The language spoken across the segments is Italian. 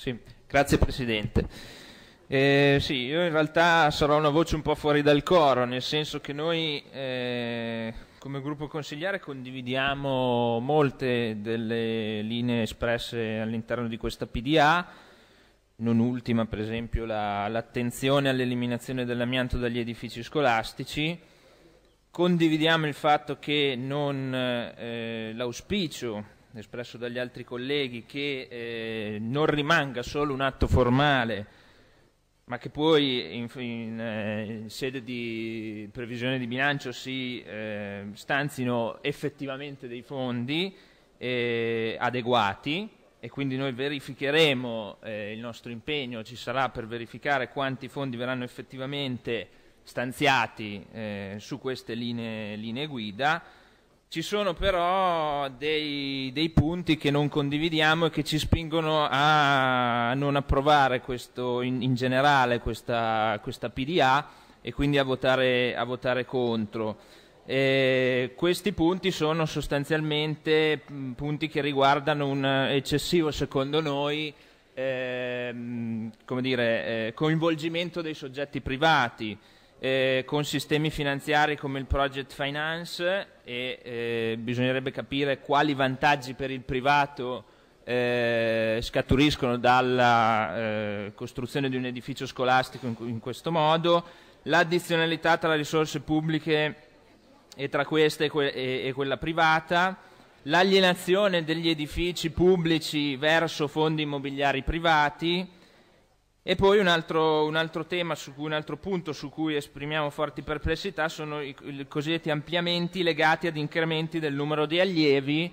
Sì, grazie Presidente. Eh, sì, io in realtà sarò una voce un po' fuori dal coro, nel senso che noi eh, come gruppo consigliare condividiamo molte delle linee espresse all'interno di questa PDA, non ultima per esempio l'attenzione la, all'eliminazione dell'amianto dagli edifici scolastici, condividiamo il fatto che non eh, l'auspicio espresso dagli altri colleghi che eh, non rimanga solo un atto formale ma che poi in, in, eh, in sede di previsione di bilancio si eh, stanzino effettivamente dei fondi eh, adeguati e quindi noi verificheremo eh, il nostro impegno, ci sarà per verificare quanti fondi verranno effettivamente stanziati su queste linee, linee guida ci sono però dei, dei, punti che non condividiamo e che ci spingono a non approvare questo, in, in, generale questa, questa, PDA e quindi a votare, a votare contro. E questi punti sono sostanzialmente mm, punti che riguardano un eccessivo, secondo noi, ehm, dire, eh, coinvolgimento dei soggetti privati eh, con sistemi finanziari come il project finance e eh, bisognerebbe capire quali vantaggi per il privato eh, scaturiscono dalla eh, costruzione di un edificio scolastico in, in questo modo, l'addizionalità tra risorse pubbliche e tra queste e, que e, e quella privata, l'alienazione degli edifici pubblici verso fondi immobiliari privati, e poi un altro, un altro tema, cui, un altro punto su cui esprimiamo forti perplessità sono i, i, cosiddetti ampliamenti legati ad incrementi del numero di allievi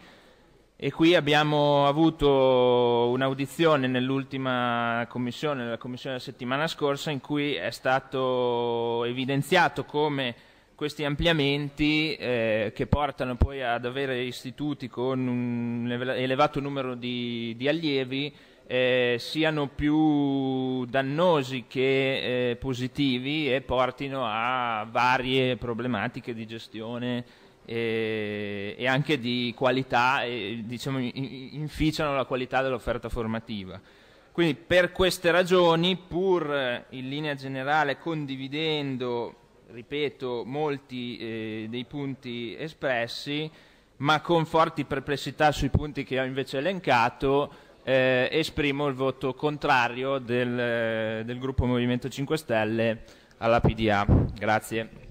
e qui abbiamo avuto un'audizione nell'ultima commissione, nella commissione della settimana scorsa, in cui è stato evidenziato come questi ampliamenti eh, che portano poi ad avere istituti con un elevato numero di, di allievi eh, siano più dannosi che eh, positivi e portino a varie problematiche di gestione e, eh, e anche di qualità, e, diciamo, inficiano la qualità dell'offerta formativa. Quindi per queste ragioni, pur eh, in linea generale condividendo, ripeto, molti eh, dei punti espressi, ma con forti perplessità sui punti che ho invece elencato, eh, esprimo il voto contrario del, eh, del gruppo Movimento 5 Stelle alla PDA. Grazie.